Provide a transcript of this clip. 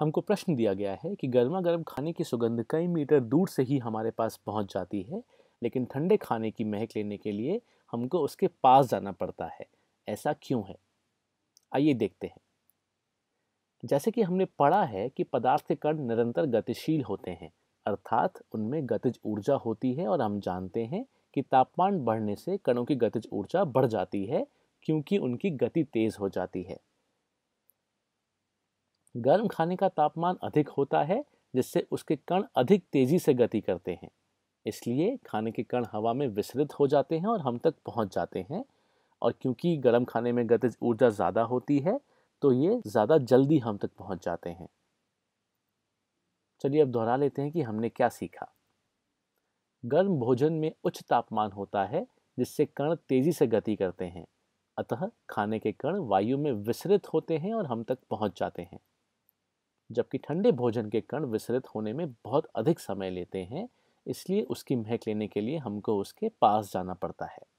हमको प्रश्न दिया गया है कि गर्मा गर्म खाने की सुगंध कई मीटर दूर से ही हमारे पास पहुंच जाती है लेकिन ठंडे खाने की महक लेने के लिए हमको उसके पास जाना पड़ता है ऐसा क्यों है आइए देखते हैं जैसे कि हमने पढ़ा है कि पदार्थ के कण निरंतर गतिशील होते हैं अर्थात उनमें गतिज ऊर्जा होती है और हम जानते हैं कि तापमान बढ़ने से कणों की गतिज ऊर्जा बढ़ जाती है क्योंकि उनकी गति तेज़ हो जाती है गर्म खाने का तापमान अधिक होता है जिससे उसके कण अधिक तेजी से गति करते हैं इसलिए खाने के कण हवा में विसरित हो जाते हैं और हम तक पहुंच जाते हैं और क्योंकि गर्म खाने में गतिज ऊर्जा ज़्यादा होती है तो ये ज़्यादा जल्दी हम तक पहुंच जाते हैं चलिए अब दोहरा लेते हैं कि हमने क्या सीखा गर्म भोजन में उच्च तापमान होता है जिससे कण तेज़ी से गति करते हैं अतः खाने के कण वायु में विसरित होते हैं और हम तक पहुंच जाते हैं जबकि ठंडे भोजन के कण विसरित होने में बहुत अधिक समय लेते हैं इसलिए उसकी महक लेने के लिए हमको उसके पास जाना पड़ता है